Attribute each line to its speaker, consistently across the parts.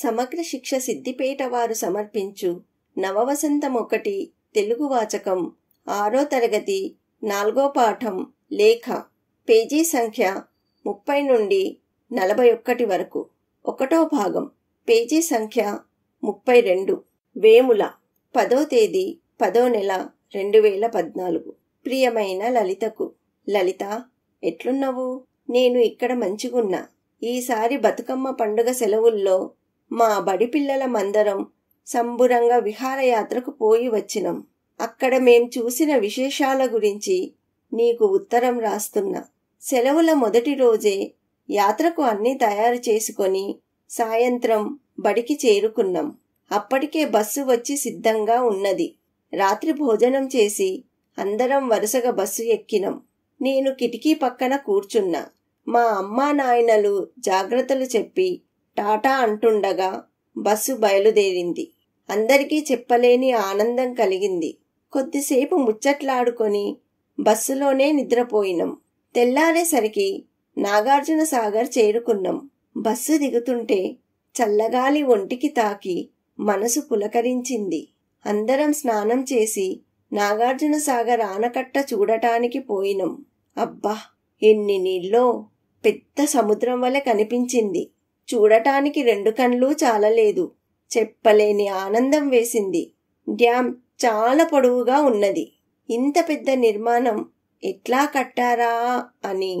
Speaker 1: సమగ్ర శిక్ష సిద్దిపేట వారు సమర్పించు నవవసంతం ఒకటి తెలుగు వాచకం ఆరో తరగతి నాలుగో పాఠం లేఖ పేజీ సంఖ్య ముప్పై నుండి నలభై ఒక్కటి వరకు ఒకటో భాగం పేజీ సంఖ్య ముప్పై రెండు వేముల పదో తేదీ పదో నెల రెండు వేల పద్నాలుగు ప్రియమైన లలితకు లలిత ఎట్లున్నావు నేను ఇక్కడ మంచిగున్నా ఈసారి బతుకమ్మ పండుగ సెలవుల్లో మా బడి పిల్లలమందరం సంబురంగా విహారయాత్రకు పోయి వచ్చినం అక్కడ మేం చూసిన విశేషాల గురించి నీకు ఉత్తరం రాస్తున్నా సెలవుల మొదటి రోజే యాత్రకు అన్నీ తయారు చేసుకొని సాయంత్రం బడికి చేరుకున్నాం అప్పటికే బస్సు వచ్చి సిద్ధంగా ఉన్నది రాత్రి భోజనం చేసి అందరం వరుసగా బస్సు ఎక్కినం నేను కిటికీ పక్కన కూర్చున్నా మా అమ్మా నాయనలు జాగ్రత్తలు చెప్పి టాటా అంటుండగా బస్సు బయలుదేరింది అందరికీ చెప్పలేని ఆనందం కలిగింది కొద్దిసేపు ముచ్చట్లాడుకొని బస్సులోనే నిద్రపోయినాం తెల్లారేసరికి నాగార్జున సాగర్ చేరుకున్నాం బస్సు దిగుతుంటే చల్లగాలి ఒంటికి తాకి మనసు పులకరించింది అందరం స్నానం చేసి నాగార్జున సాగర్ ఆనకట్ట చూడటానికి పోయినం అబ్బా ఎన్ని నీళ్ళో పెద్ద సముద్రం వలె కనిపించింది చూడటానికి రెండు కండ్లు చాలలేదు చెప్పలేని ఆనందం వేసింది డ్యామ్ చాలా పొడవుగా ఉన్నది ఇంత పెద్ద నిర్మాణం ఎట్లా కట్టారా అని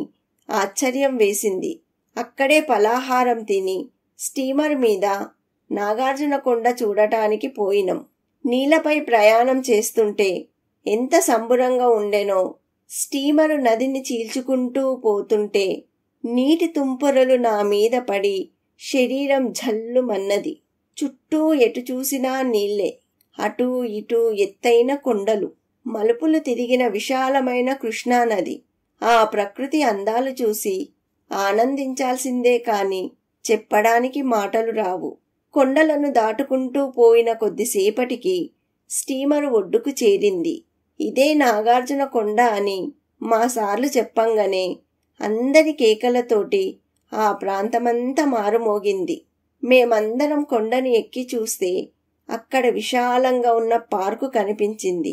Speaker 1: ఆశ్చర్యం వేసింది అక్కడే పలాహారం తిని స్టీమర్ మీద నాగార్జునకొండ చూడటానికి పోయినం నీలపై ప్రయాణం చేస్తుంటే ఎంత సంబురంగా ఉండెనో స్టీమరు నదిని చీల్చుకుంటూ పోతుంటే నీటి తుంపరలు నా మీద పడి శరీరం జల్లుమన్నది చుట్టూ ఎటు చూసినా నీళ్లే అటూ ఇటూ ఎత్తైన కొండలు మలుపులు తిరిగిన విశాలమైన కృష్ణానది ఆ ప్రకృతి అందాలు చూసి ఆనందించాల్సిందే కాని చెప్పడానికి మాటలు రావు కొండలను దాటుకుంటూ పోయిన కొద్దిసేపటికి స్టీమరు ఒడ్డుకు చేరింది ఇదే నాగార్జున కొండ అని మా సార్లు చెప్పంగానే అందరి కేకలతోటి ఆ ప్రాంతమంతా మారుమోగింది మేమందరం కొండని ఎక్కి చూస్తే అక్కడ విశాలంగా ఉన్న పార్కు కనిపించింది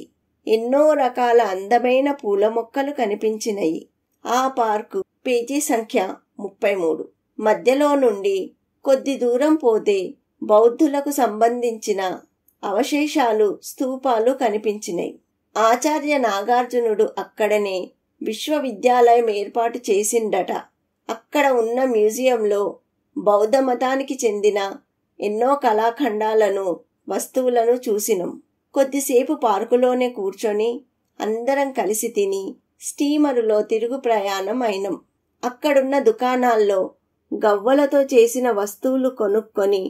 Speaker 1: ఎన్నో రకాల అందమైన పూల మొక్కలు కనిపించినాయి ఆ పార్కు పేజీ సంఖ్య ముప్పై మూడు మధ్యలో నుండి కొద్ది దూరం పోతే బౌద్ధులకు సంబంధించిన అవశేషాలు స్థూపాలు కనిపించినాయి ఆచార్య నాగార్జునుడు అక్కడనే విశ్వవిద్యాలయం ఏర్పాటు చేసిండట అక్కడ ఉన్న మ్యూజియంలో బౌద్ధ మతానికి చెందిన ఎన్నో కళాఖండాలను వస్తువులను చూసినం కొద్దిసేపు పార్కులోనే కూర్చొని అందరం కలిసి తిని స్టీమరులో తిరుగు ప్రయాణం అయినం అక్కడున్న దుకాణాల్లో గవ్వలతో చేసిన వస్తువులు కొనుక్కొని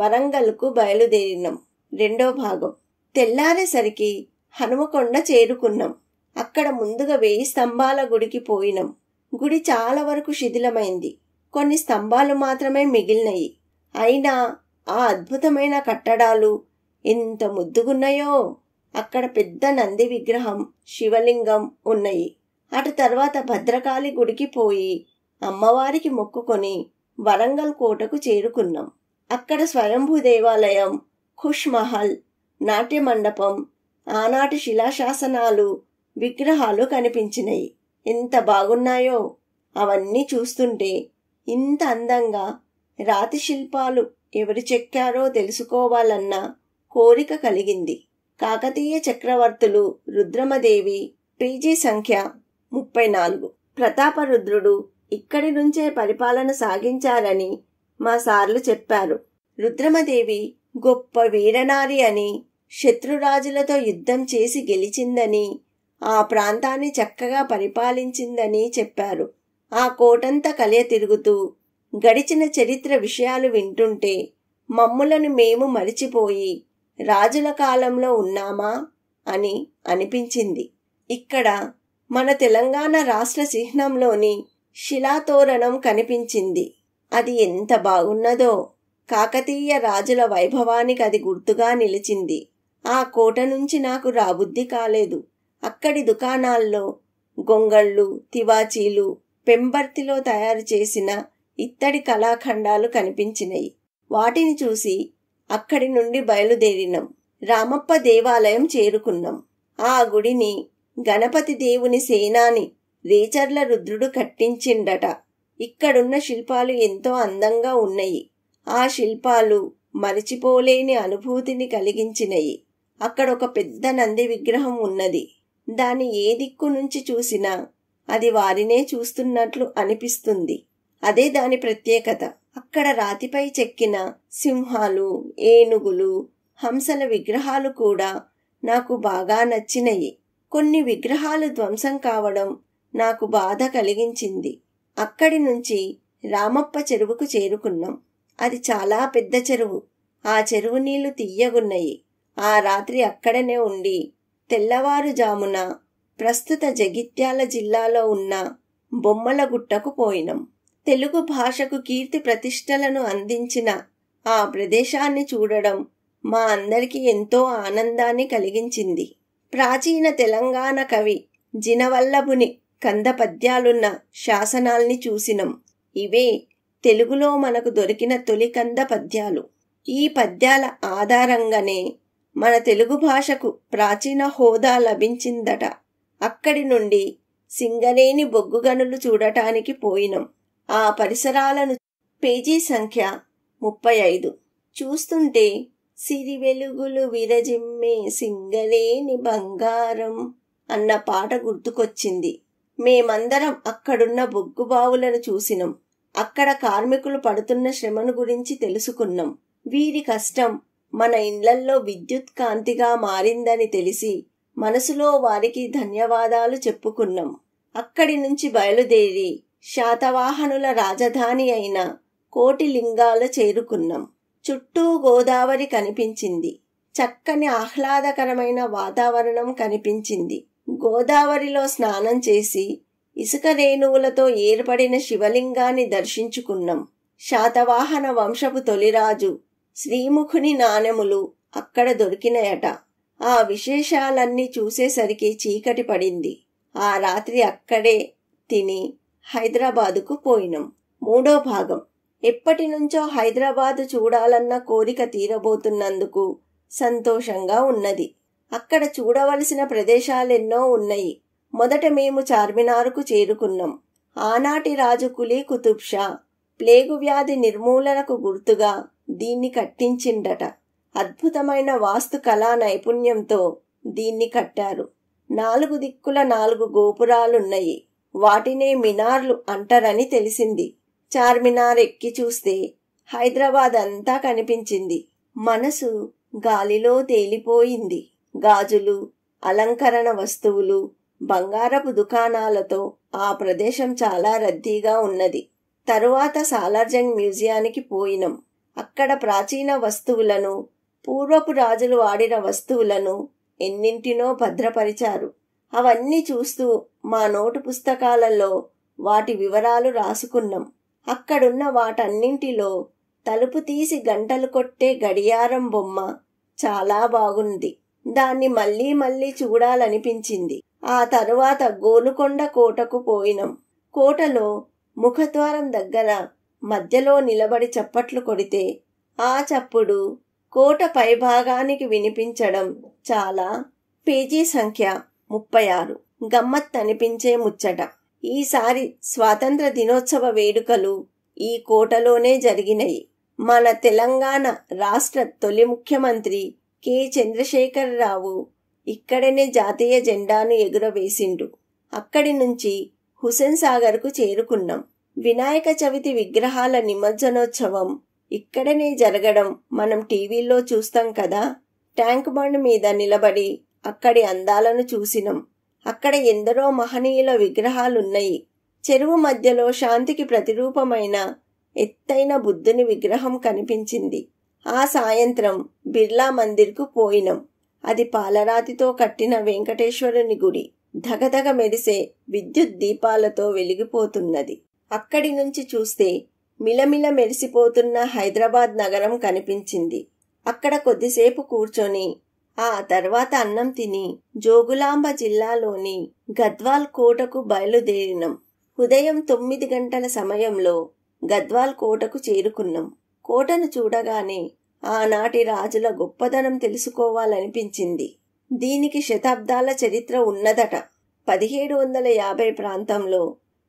Speaker 1: వరంగల్కు బయలుదేరినాం రెండో భాగం తెల్లారేసరికి హనుమకొండ చేరుకున్నాం అక్కడ ముందుగా వేయి స్తంభాల గుడికి పోయినాం గుడి చాలా వరకు శిథిలమైంది కొన్ని స్తంభాలు మాత్రమే మిగిలినయి అయినా ఆ అద్భుతమైన కట్టడాలు ఎంత ముద్దుగున్నాయో అక్కడ పెద్ద నంది విగ్రహం శివలింగం ఉన్నాయి అటు తర్వాత భద్రకాళి గుడికి పోయి అమ్మవారికి మొక్కుకొని వరంగల్ కోటకు చేరుకున్నాం అక్కడ స్వయంభూ దేవాలయం ఖుష్ మహల్ నాట్య మండపం ఆనాటి శిలాశాసనాలు విగ్రహాలు కనిపించినాయి ఎంత బాగున్నాయో అవన్నీ చూస్తుంటే ఇంత అందంగా రాతి శిల్పాలు ఎవరు చెక్కారో తెలుసుకోవాలన్న కోరిక కలిగింది కాకతీయ చక్రవర్తులు రుద్రమదేవి పేజీ సంఖ్య ముప్పై నాలుగు ప్రతాపరుద్రుడు ఇక్కడి నుంచే పరిపాలన సాగించారని మా సార్లు చెప్పారు రుద్రమదేవి గొప్ప వీరనారి అని శత్రురాజులతో యుద్ధం చేసి గెలిచిందని ఆ ప్రాంతాన్ని చక్కగా పరిపాలించిందని చెప్పారు ఆ కోటంతా కలియ తిరుగుతూ గడిచిన చరిత్ర విషయాలు వింటుంటే మమ్ములను మేము మరిచిపోయి రాజుల కాలంలో ఉన్నామా అని అనిపించింది ఇక్కడ మన తెలంగాణ రాష్ట్ర చిహ్నంలోని శిలాతోరణం కనిపించింది అది ఎంత బాగున్నదో కాకతీయ రాజుల వైభవానికి అది గుర్తుగా నిలిచింది ఆ కోట నుంచి నాకు రాబుద్ధి కాలేదు అక్కడి దుకాణాల్లో గొంగళ్ళు తివాచీలు పెంబర్తిలో తయారు చేసిన ఇత్తడి కళాఖండాలు కనిపించినయి వాటిని చూసి అక్కడి నుండి బయలుదేరినాం రామప్ప దేవాలయం చేరుకున్నాం ఆ గుడిని గణపతి దేవుని సేనాని రేచర్ల రుద్రుడు కట్టించిండట ఇక్కడున్న శిల్పాలు ఎంతో అందంగా ఉన్నాయి ఆ శిల్పాలు మరచిపోలేని అనుభూతిని కలిగించినయి అక్కడ ఒక పెద్ద నంది విగ్రహం ఉన్నది దాని ఏ దిక్కు నుంచి చూసినా అది వారినే చూస్తున్నట్లు అనిపిస్తుంది అదే దాని ప్రత్యేకత అక్కడ రాతిపై చెక్కిన సింహాలు ఏనుగులు హంసల విగ్రహాలు కూడా నాకు బాగా నచ్చినయి కొన్ని విగ్రహాలు ధ్వంసం కావడం నాకు బాధ కలిగించింది అక్కడి నుంచి రామప్ప చెరువుకు చేరుకున్నాం అది చాలా పెద్ద చెరువు ఆ చెరువు నీళ్లు తీయగున్నయి ఆ రాత్రి అక్కడనే ఉండి తెల్లవారుజామున ప్రస్తుత జగిత్యాల జిల్లాలో ఉన్న బొమ్మలగుట్టకు పోయినం తెలుగు భాషకు కీర్తి ప్రతిష్టలను అందించిన ఆ ప్రదేశాన్ని చూడడం మా అందరికీ ఎంతో ఆనందాన్ని కలిగించింది ప్రాచీన తెలంగాణ కవి జినవల్లభుని కందపద్యాలున్న శాసనాల్ని చూసినం ఇవే తెలుగులో మనకు దొరికిన తొలి కంద పద్యాలు ఈ పద్యాల ఆధారంగానే మన తెలుగు భాషకు ప్రాచీన హోదా లభించిందట అక్కడి నుండి సింగరేణి బొగ్గుగనులు చూడటానికి పోయినం ఆ పరిసరాలను పేజీ సంఖ్య ముప్పై ఐదు చూస్తుంటే సిరి వెలుగులు విరజిమ్మే సింగలేని బంగారం అన్న పాట గుర్తుకొచ్చింది మేమందరం అక్కడున్న బొగ్గు బావులను చూసినం అక్కడ కార్మికులు పడుతున్న శ్రమను గురించి తెలుసుకున్నాం వీరి కష్టం మన ఇండ్లల్లో విద్యుత్ కాంతిగా మారిందని తెలిసి మనసులో వారికి ధన్యవాదాలు చెప్పుకున్నాం అక్కడి నుంచి బయలుదేరి శాతవాహనుల రాజధాని అయిన కోటిలింగాల చేరుకున్నాం చుట్టూ గోదావరి కనిపించింది చక్కని ఆహ్లాదకరమైన వాతావరణం కనిపించింది గోదావరిలో స్నానం చేసి ఇసుక రేణువులతో ఏర్పడిన శివలింగాన్ని దర్శించుకున్నాం శాతవాహన వంశపు తొలిరాజు శ్రీముఖుని నాణెములు అక్కడ దొరికినయట ఆ విశేషాలన్నీ చూసేసరికి చీకటి పడింది ఆ రాత్రి అక్కడే తిని హైదరాబాదుకు పోయినం మూడో భాగం ఎప్పటి నుంచో హైదరాబాదు చూడాలన్న కోరిక తీరబోతున్నందుకు సంతోషంగా ఉన్నది అక్కడ చూడవలసిన ప్రదేశాలెన్నో ఉన్నాయి మొదట మేము చార్మినారుకు చేరుకున్నాం ఆనాటి రాజు కులీ కుతుబ్షా ప్లేగు వ్యాధి నిర్మూలనకు గుర్తుగా దీన్ని కట్టించిండట అద్భుతమైన వాస్తు కళా నైపుణ్యంతో దీన్ని కట్టారు నాలుగు దిక్కుల నాలుగు గోపురాలున్నాయి వాటినే మినార్లు అంటారని తెలిసింది చార్మినార్ ఎక్కి చూస్తే హైదరాబాద్ అంతా కనిపించింది మనసు గాలిలో తేలిపోయింది గాజులు అలంకరణ వస్తువులు బంగారపు దుకాణాలతో ఆ ప్రదేశం చాలా రద్దీగా ఉన్నది తరువాత సాలార్జంగ్ మ్యూజియానికి పోయినం అక్కడ ప్రాచీన వస్తువులను పూర్వపు రాజులు వాడిన వస్తువులను ఎన్నింటినో భద్రపరిచారు అవన్నీ చూస్తూ మా నోటు పుస్తకాలలో వాటి వివరాలు రాసుకున్నాం అక్కడున్న వాటన్నింటిలో తలుపు తీసి గంటలు కొట్టే గడియారం బొమ్మ చాలా బాగుంది దాన్ని మళ్ళీ మళ్ళీ చూడాలనిపించింది ఆ తరువాత గోలుకొండ కోటకు పోయినం కోటలో ముఖద్వారం దగ్గర మధ్యలో నిలబడి చప్పట్లు కొడితే ఆ చప్పుడు కోట పైభాగానికి వినిపించడం చాలా పేజీ సంఖ్య ముప్పై ఆరు గమ్మత్ అనిపించే ముచ్చట ఈసారి స్వాతంత్ర దినోత్సవ వేడుకలు ఈ కోటలోనే జరిగినాయి మన తెలంగాణ రాష్ట్ర తొలి ముఖ్యమంత్రి కె చంద్రశేఖరరావు ఇక్కడనే జాతీయ జెండాను ఎగురవేసిండు అక్కడి నుంచి హుసేన్ సాగర్కు చేరుకున్నాం వినాయక చవితి విగ్రహాల నిమజ్జనోత్సవం ఇక్కడనే జరగడం మనం టీవీల్లో చూస్తాం కదా ట్యాంక్ బండ్ మీద నిలబడి అక్కడి అందాలను చూసినం అక్కడ ఎందరో మహనీయుల విగ్రహాలున్నాయి చెరువు మధ్యలో శాంతికి ప్రతిరూపమైన ఎత్తైన బుద్ధుని విగ్రహం కనిపించింది ఆ సాయంత్రం బిర్లా మందిర్కు పోయినం అది పాలరాతితో కట్టిన వెంకటేశ్వరుని గుడి ధగధగ మెరిసే విద్యుత్ దీపాలతో వెలిగిపోతున్నది అక్కడి నుంచి చూస్తే మిలమిల మెరిసిపోతున్న హైదరాబాద్ నగరం కనిపించింది అక్కడ కొద్దిసేపు కూర్చొని ఆ తర్వాత అన్నం తిని జోగులాంబ జిల్లాలోని గద్వాల్ కోటకు బయలుదేరినాం ఉదయం తొమ్మిది గంటల సమయంలో గద్వాల్ కోటకు చేరుకున్నాం కోటను చూడగానే ఆనాటి రాజుల గొప్పదనం తెలుసుకోవాలనిపించింది దీనికి శతాబ్దాల చరిత్ర ఉన్నదట పదిహేడు వందల యాభై ప్రాంతంలో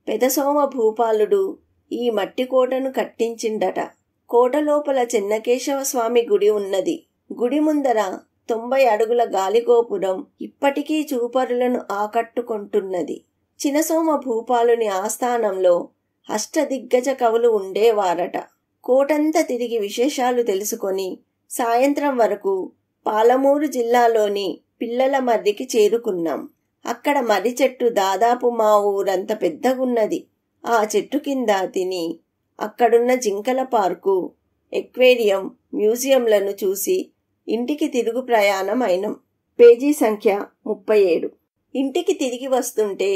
Speaker 1: పెదసోమ భూపాలుడు ఈ మట్టి కోటను కట్టించిండట కోట లోపల చిన్నకేశవస్వామి గుడి ఉన్నది గుడి ముందర తొంభై అడుగుల గాలిగోపురం ఇప్పటికీ చూపరులను ఆకట్టుకుంటున్నది చినసోమ భూపాలుని ఆస్థానంలో అష్టదిగ్గజ కవులు ఉండేవారట కోటంతా తిరిగి విశేషాలు తెలుసుకొని సాయంత్రం వరకు పాలమూరు జిల్లాలోని పిల్లల మర్రికి చేరుకున్నాం అక్కడ మర్రి చెట్టు దాదాపు మా ఊరంత పెద్దగున్నది ఆ చెట్టు కింద తిని అక్కడున్న జింకల పార్కు ఎక్వేరియం మ్యూజియంలను చూసి ఇంటికి తిరుగు ప్రయాణం అయినం పేజీ సంఖ్య ముప్పై ఏడు ఇంటికి తిరిగి వస్తుంటే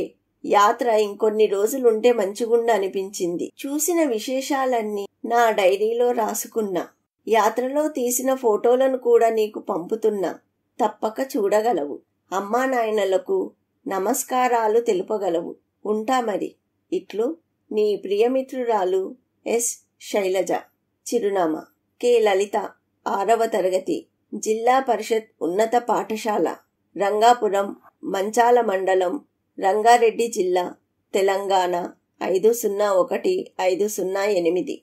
Speaker 1: యాత్ర ఇంకొన్ని రోజులుంటే మంచిగుండ అనిపించింది చూసిన విశేషాలన్నీ నా డైరీలో రాసుకున్నా యాత్రలో తీసిన ఫోటోలను కూడా నీకు పంపుతున్నా తప్పక చూడగలవు అమ్మా నాయనలకు నమస్కారాలు తెలుపగలవు ఉంటా మరి ఇట్లు నీ ప్రియమిత్రురాలు ఎస్ శైలజ చిరునామా కె లలిత ఆరవ తరగతి జిల్లా పరిషత్ ఉన్నత పాఠశాల రంగాపురం మంచాల మండలం రంగారెడ్డి జిల్లా తెలంగాణ ఐదు సున్నా ఒకటి ఐదు సున్నా ఎనిమిది